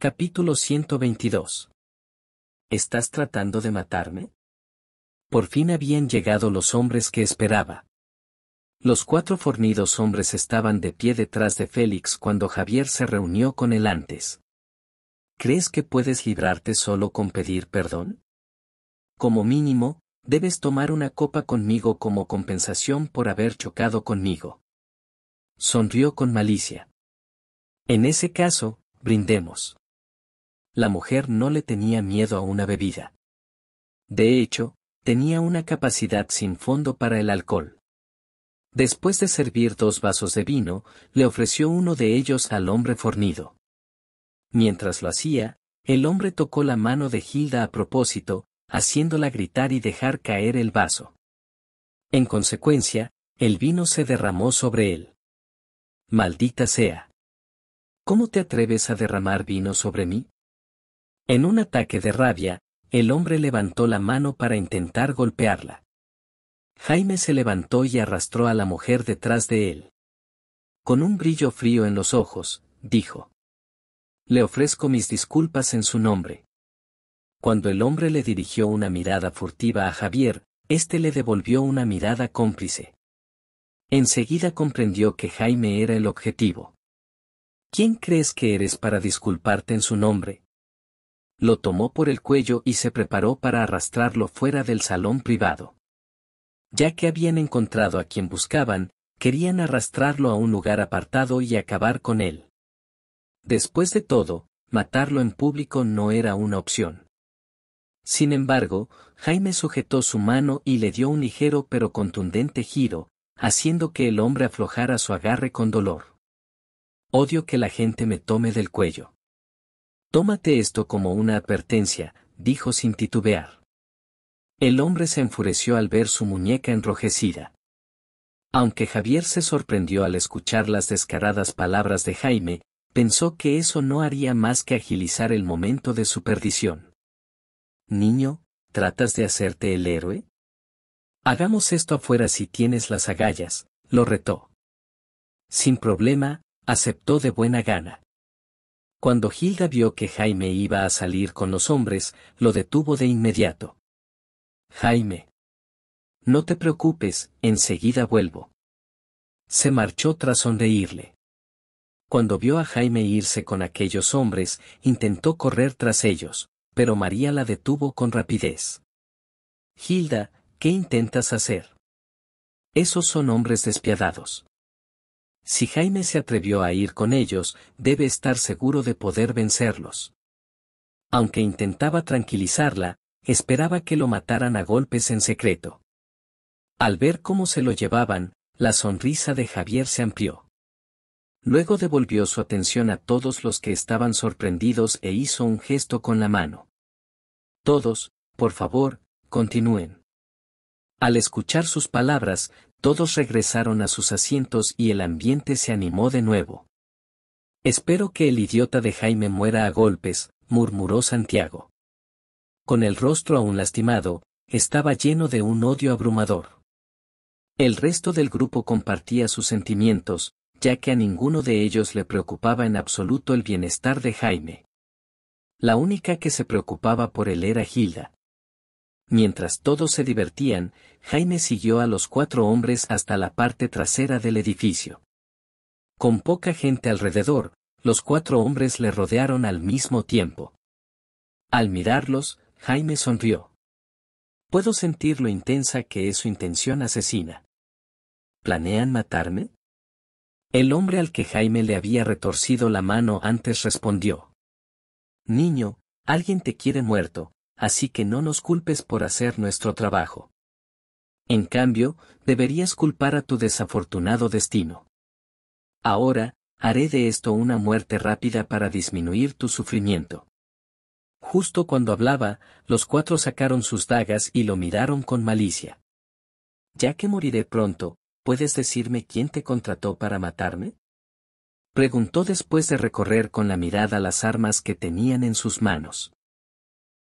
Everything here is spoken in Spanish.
Capítulo 122. ¿Estás tratando de matarme? Por fin habían llegado los hombres que esperaba. Los cuatro fornidos hombres estaban de pie detrás de Félix cuando Javier se reunió con él antes. ¿Crees que puedes librarte solo con pedir perdón? Como mínimo, debes tomar una copa conmigo como compensación por haber chocado conmigo. Sonrió con malicia. En ese caso, brindemos la mujer no le tenía miedo a una bebida. De hecho, tenía una capacidad sin fondo para el alcohol. Después de servir dos vasos de vino, le ofreció uno de ellos al hombre fornido. Mientras lo hacía, el hombre tocó la mano de Gilda a propósito, haciéndola gritar y dejar caer el vaso. En consecuencia, el vino se derramó sobre él. Maldita sea. ¿Cómo te atreves a derramar vino sobre mí? En un ataque de rabia, el hombre levantó la mano para intentar golpearla. Jaime se levantó y arrastró a la mujer detrás de él. Con un brillo frío en los ojos, dijo. Le ofrezco mis disculpas en su nombre. Cuando el hombre le dirigió una mirada furtiva a Javier, éste le devolvió una mirada cómplice. Enseguida comprendió que Jaime era el objetivo. ¿Quién crees que eres para disculparte en su nombre? lo tomó por el cuello y se preparó para arrastrarlo fuera del salón privado. Ya que habían encontrado a quien buscaban, querían arrastrarlo a un lugar apartado y acabar con él. Después de todo, matarlo en público no era una opción. Sin embargo, Jaime sujetó su mano y le dio un ligero pero contundente giro, haciendo que el hombre aflojara su agarre con dolor. Odio que la gente me tome del cuello. Tómate esto como una advertencia, dijo sin titubear. El hombre se enfureció al ver su muñeca enrojecida. Aunque Javier se sorprendió al escuchar las descaradas palabras de Jaime, pensó que eso no haría más que agilizar el momento de su perdición. Niño, ¿tratas de hacerte el héroe? Hagamos esto afuera si tienes las agallas, lo retó. Sin problema, aceptó de buena gana. Cuando Gilda vio que Jaime iba a salir con los hombres, lo detuvo de inmediato. Jaime. No te preocupes, enseguida vuelvo. Se marchó tras sonreírle. Cuando vio a Jaime irse con aquellos hombres, intentó correr tras ellos, pero María la detuvo con rapidez. Gilda, ¿qué intentas hacer? Esos son hombres despiadados. Si Jaime se atrevió a ir con ellos, debe estar seguro de poder vencerlos. Aunque intentaba tranquilizarla, esperaba que lo mataran a golpes en secreto. Al ver cómo se lo llevaban, la sonrisa de Javier se amplió. Luego devolvió su atención a todos los que estaban sorprendidos e hizo un gesto con la mano. Todos, por favor, continúen. Al escuchar sus palabras, todos regresaron a sus asientos y el ambiente se animó de nuevo. Espero que el idiota de Jaime muera a golpes, murmuró Santiago. Con el rostro aún lastimado, estaba lleno de un odio abrumador. El resto del grupo compartía sus sentimientos, ya que a ninguno de ellos le preocupaba en absoluto el bienestar de Jaime. La única que se preocupaba por él era Gilda. Mientras todos se divertían, Jaime siguió a los cuatro hombres hasta la parte trasera del edificio. Con poca gente alrededor, los cuatro hombres le rodearon al mismo tiempo. Al mirarlos, Jaime sonrió. Puedo sentir lo intensa que es su intención asesina. ¿Planean matarme? El hombre al que Jaime le había retorcido la mano antes respondió. Niño, alguien te quiere muerto, así que no nos culpes por hacer nuestro trabajo. En cambio, deberías culpar a tu desafortunado destino. Ahora, haré de esto una muerte rápida para disminuir tu sufrimiento. Justo cuando hablaba, los cuatro sacaron sus dagas y lo miraron con malicia. Ya que moriré pronto, ¿puedes decirme quién te contrató para matarme? Preguntó después de recorrer con la mirada las armas que tenían en sus manos.